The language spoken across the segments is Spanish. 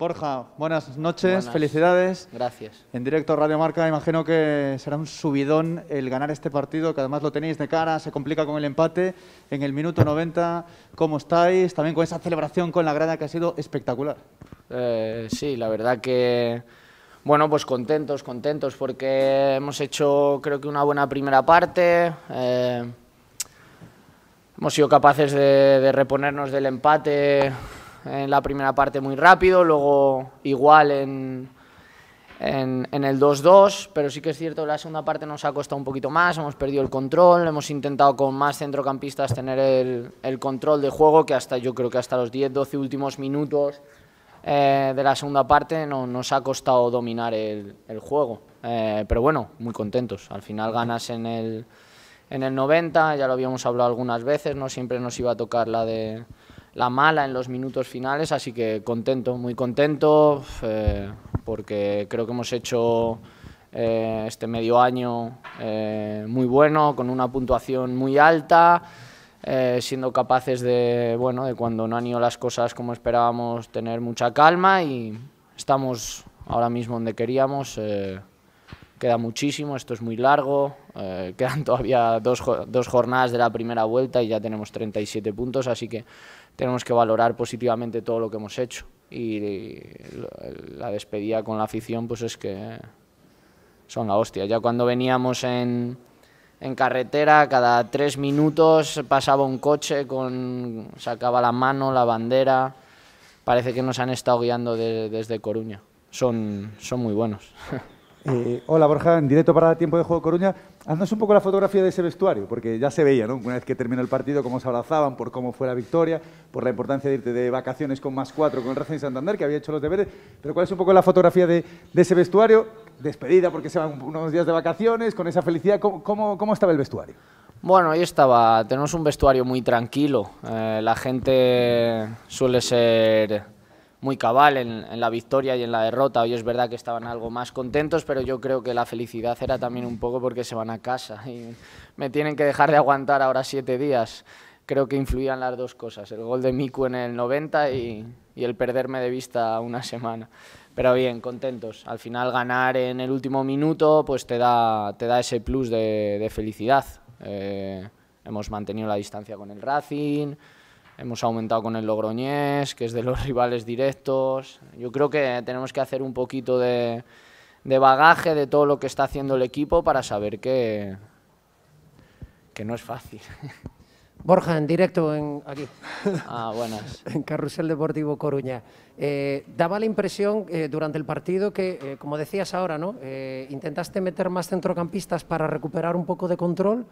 Borja, buenas noches, felicidades. Gracias. En directo Radio Marca, imagino que será un subidón el ganar este partido, que además lo tenéis de cara, se complica con el empate. En el minuto 90, ¿cómo estáis? También con esa celebración con la grada que ha sido espectacular. Eh, sí, la verdad que, bueno, pues contentos, contentos, porque hemos hecho creo que una buena primera parte. Eh, hemos sido capaces de, de reponernos del empate en la primera parte muy rápido, luego igual en, en, el 2-2, pero sí que es cierto, la segunda parte nos ha costado un poquito más, hemos perdido el control, hemos intentado con más centrocampistas tener el, control de juego, que hasta yo creo que hasta los 10-12 últimos minutos eh, de la segunda parte no, nos ha costado dominar el, juego. Eh, pero bueno, muy contentos. Al final ganas en el, en el 90, ya lo habíamos hablado algunas veces, no siempre nos iba a tocar la de la mala en los minutos finales, así que contento, muy contento, eh, porque creo que hemos hecho eh, este medio año eh, muy bueno, con una puntuación muy alta, siendo capaces de, bueno, de cuando no han ido las cosas como esperábamos, tener mucha calma y estamos ahora mismo donde queríamos queda muchísimo, esto es muy largo, eh, quedan todavía dos, dos, jornadas de la primera vuelta y ya tenemos 37 puntos, así que tenemos que valorar positivamente todo lo que hemos hecho. Y la despedida con la afición, pues es que son la hostia. Ya cuando veníamos en, en carretera, cada tres minutos pasaba un coche, con, sacaba la mano, la bandera. Parece que nos han estado guiando desde Coruña. Son, son muy buenos. Eh, hola Borja, en directo para Tiempo de Juego Coruña. Haznos un poco la fotografía de ese vestuario, porque ya se veía, ¿no? Una vez que terminó el partido, cómo se abrazaban, por cómo fue la victoria, por la importancia de irte de vacaciones con más cuatro con el Racing Santander, que había hecho los deberes. Pero ¿cuál es un poco la fotografía de, ese vestuario? Despedida porque se van unos días de vacaciones, con esa felicidad. ¿Cómo, cómo, estaba el vestuario? Bueno, ahí estaba. Tenemos un vestuario muy tranquilo. Eh, la gente suele ser muy cabal en, la victoria y en la derrota. Hoy es verdad que estaban algo más contentos, pero yo creo que la felicidad era también un poco porque se van a casa y me tienen que dejar de aguantar ahora siete días. Creo que influían las dos cosas, el gol de Miku en el 90 y, y el perderme de vista una semana. Pero bien, contentos. Al final ganar en el último minuto pues te da, te da ese plus de, felicidad. Eh, hemos mantenido la distancia con el Racing. Hemos aumentado con el Logroñés, que es de los rivales directos. Yo creo que tenemos que hacer un poquito de, de bagaje de todo lo que está haciendo el equipo para saber que, que no es fácil. Borja, en directo en, aquí. Ah, buenas. en Carrusel Deportivo Coruña. Eh, daba la impresión eh, durante el partido que, eh, como decías ahora, ¿no? intentaste meter más centrocampistas para recuperar un poco de control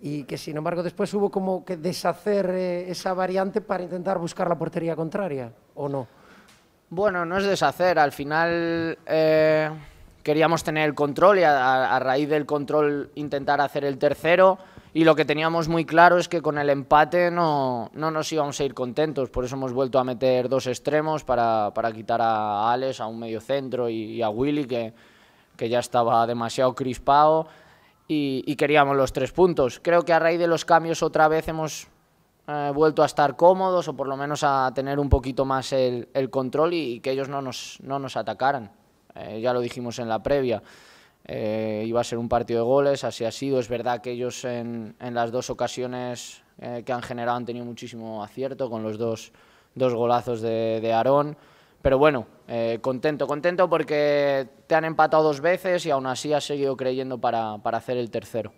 y que sin embargo después hubo como que deshacer eh, esa variante para intentar buscar la portería contraria, ¿o no? Bueno, no es deshacer, al final eh, queríamos tener el control y a, raíz del control intentar hacer el tercero y lo que teníamos muy claro es que con el empate no, no nos íbamos a ir contentos, por eso hemos vuelto a meter dos extremos para, para quitar a Alex, a un medio centro y, y a Willy que, que ya estaba demasiado crispado y, queríamos los tres puntos. Creo que a raíz de los cambios otra vez hemos eh, vuelto a estar cómodos o por lo menos a tener un poquito más el, control y, que ellos no nos, no nos atacaran. Eh, ya lo dijimos en la previa. Eh, iba a ser un partido de goles, así ha sido. Es verdad que ellos en, las dos ocasiones que han generado han tenido muchísimo acierto con los dos, dos golazos de, de Aarón. Pero bueno, eh, contento, contento porque te han empatado dos veces y aún así has seguido creyendo para, para hacer el tercero.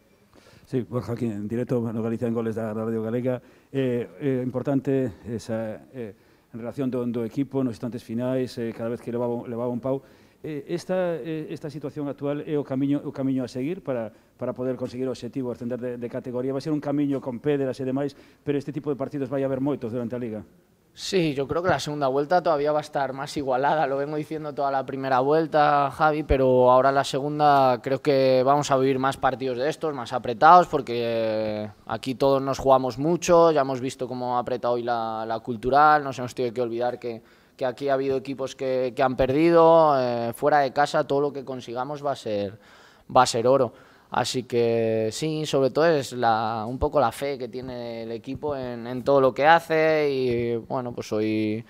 Sí, Borja, aquí en directo en goles da Radio Galega. Eh, eh, importante esa, eh, en relación do, do equipo nos instantes finais, eh, cada vez que levaba, levaba un pau. Eh, esta, eh, esta situación actual é o camiño, o camiño a seguir para, para poder conseguir o objetivo, ascender de, de categoría. Vai ser un camiño con pedras e demais, pero este tipo de partidos vai haber moitos durante a Liga. Sí, yo creo que la segunda vuelta todavía va a estar más igualada. Lo vengo diciendo toda la primera vuelta, Javi, pero ahora la segunda creo que vamos a vivir más partidos de estos, más apretados, porque aquí todos nos jugamos mucho. Ya hemos visto cómo ha apretado hoy la, cultural. No se nos tiene que olvidar que, aquí ha habido equipos que, han perdido. Eh, fuera de casa, todo lo que consigamos va a ser oro. Así que sí, sobre todo es un poco la fe que tiene el equipo en, todo lo que hace y bueno, pues hoy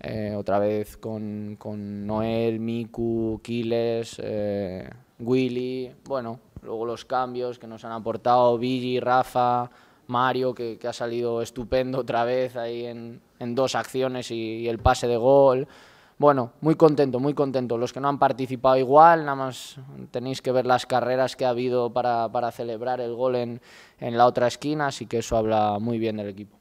eh, otra vez con, con, Noel, Miku, Kiles, eh, Willy, bueno, luego los cambios que nos han aportado Billy, Rafa, Mario, que, ha salido estupendo otra vez ahí en, en dos acciones y el pase de gol. Bueno, muy contento, muy contento. Los que no han participado igual, nada más tenéis que ver las carreras que ha habido para, celebrar el gol en, la otra esquina, así que eso habla muy bien del equipo.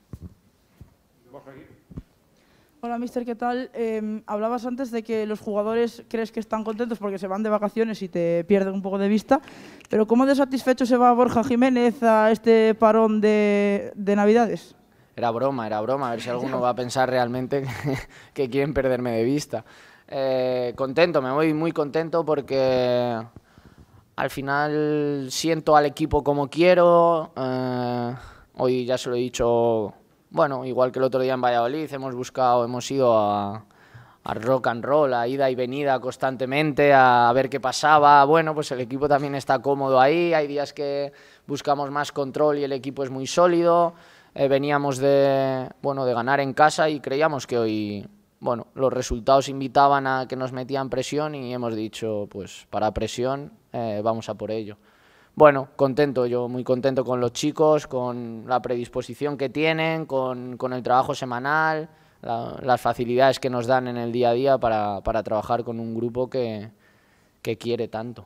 Hola, mister, ¿qué tal? Em, hablabas antes de que los jugadores crees que están contentos porque se van de vacaciones y te pierden un poco de vista, pero ¿cómo de satisfecho se va Borja Jiménez a este parón de Navidades? era broma, era broma, a ver si alguno va a pensar realmente que, quieren perderme de vista. Eh, contento, me voy muy contento porque al final siento al equipo como quiero. Eh, hoy ya se lo he dicho, bueno, igual que el otro día en Valladolid, hemos buscado, hemos ido a, a rock and roll, a ida y venida constantemente, a, ver qué pasaba. Bueno, pues el equipo también está cómodo ahí, hay días que buscamos más control y el equipo es muy sólido. Eh, veníamos de, bueno, de ganar en casa y creíamos que hoy bueno, los resultados invitaban a que nos metían presión y hemos dicho, pues para presión eh, vamos a por ello. Bueno, contento, yo muy contento con los chicos, con la predisposición que tienen, con, con el trabajo semanal, las facilidades que nos dan en el día a día para, para trabajar con un grupo que, que quiere tanto.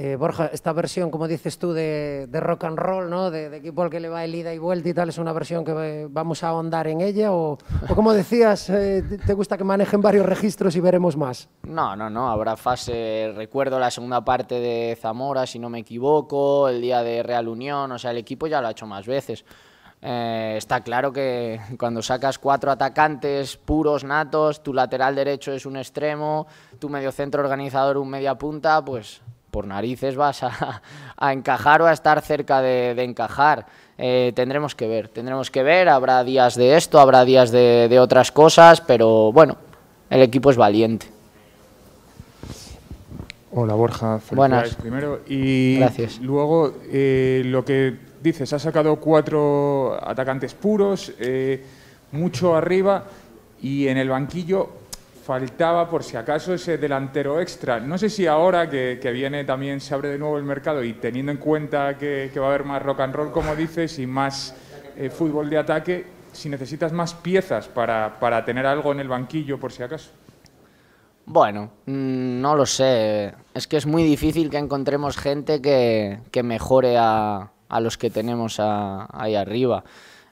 Eh, Borja, esta versión, como dices tú, de, rock and roll, ¿no? De, equipo al que le va el ida y vuelta y tal, ¿es una versión que eh, vamos a ahondar en ella? ¿O, como decías, eh, te gusta que manejen varios registros y veremos más? No, no, no, habrá fase, recuerdo la segunda parte de Zamora, si no me equivoco, el día de Real Unión, o sea, el equipo ya lo ha hecho más veces. está claro que cuando sacas cuatro atacantes puros, natos, tu lateral derecho es un extremo, tu medio centro organizador un media punta, pues por narices vas a, encajar o a estar cerca de, encajar. Eh, tendremos que ver, tendremos que ver, habrá días de esto, habrá días de, otras cosas, pero bueno, el equipo es valiente. Hola Borja, buenas. Primero y luego eh, lo que dices, ha sacado cuatro atacantes puros, eh, mucho arriba y en el banquillo faltaba por si acaso ese delantero extra. No sé si ahora que, viene también se abre de nuevo el mercado y teniendo en cuenta que, va a haber más rock and roll, como dices, y más eh, fútbol de ataque, si necesitas más piezas para, tener algo en el banquillo por si acaso. Bueno, mm, no lo sé. Es que es muy difícil que encontremos gente que, mejore a, los que tenemos ahí arriba.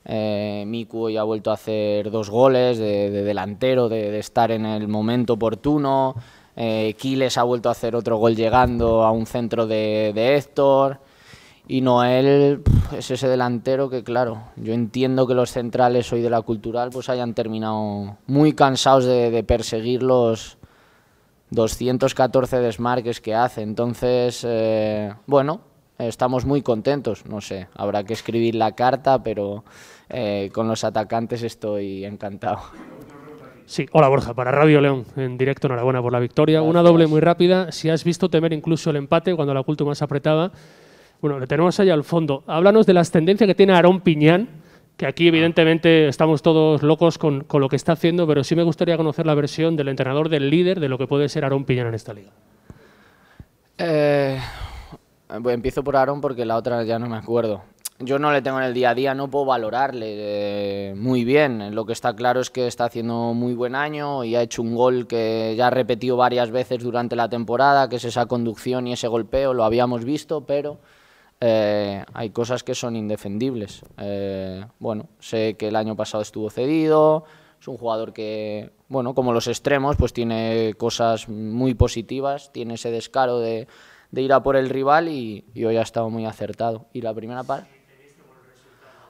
Eh, Miku ya ha vuelto a hacer dos goles de, delantero, de, estar en el momento oportuno. Eh, ha vuelto a hacer otro gol llegando a un centro de, Héctor. Y Noel es ese delantero que, claro, yo entiendo que los centrales hoy de la cultural pues hayan terminado muy cansados de, perseguir los 214 desmarques que hace. Entonces, eh, bueno, estamos muy contentos. No sé, habrá que escribir la carta, pero eh, con los atacantes estoy encantado. Sí, hola Borja, para Radio León, en directo, enhorabuena por la victoria. Una doble muy rápida, si has visto temer incluso el empate cuando la culto más apretada, Bueno, le tenemos allá al fondo. Háblanos de la ascendencia que tiene Aarón Piñán, que aquí ah. evidentemente estamos todos locos con, lo que está haciendo, pero sí me gustaría conocer la versión del entrenador, del líder, de lo que puede ser Aarón Piñán en esta liga. Eh, Ah, pues empiezo por Aaron porque la otra ya no me acuerdo. Yo no le tengo en el día a día, no puedo valorarle eh, muy bien. Lo que está claro es que está haciendo muy buen año y ha hecho un gol que ya ha repetido varias veces durante la temporada, que es esa conducción y ese golpeo, lo habíamos visto, pero eh, hay cosas que son indefendibles. Eh, bueno, sé que el año pasado estuvo cedido, es un jugador que, bueno, como los extremos, pues tiene cosas muy positivas, tiene ese descaro de de ir a por el rival y, yo hoy ha estado muy acertado. Y la primera par...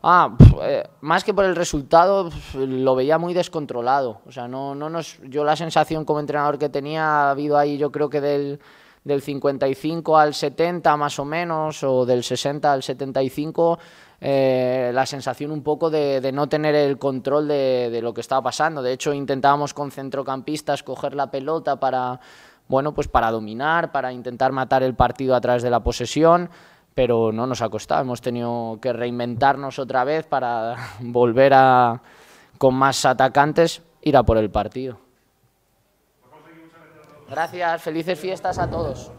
Ah, eh, más que por el resultado, lo veía muy descontrolado. O sea, no, no nos, yo la sensación como entrenador que tenía ha habido ahí, yo creo que del, del 55 al 70 más o menos, o del 60 al 75, eh, la sensación un poco de, no tener el control de, de lo que estaba pasando. De hecho, intentábamos con centrocampistas coger la pelota para bueno, pues para dominar, para intentar matar el partido a través de la posesión, pero no nos ha costado. Hemos tenido que reinventarnos otra vez para volver a, con más atacantes, ir a por el partido. Pues Gracias, felices fiestas a todos.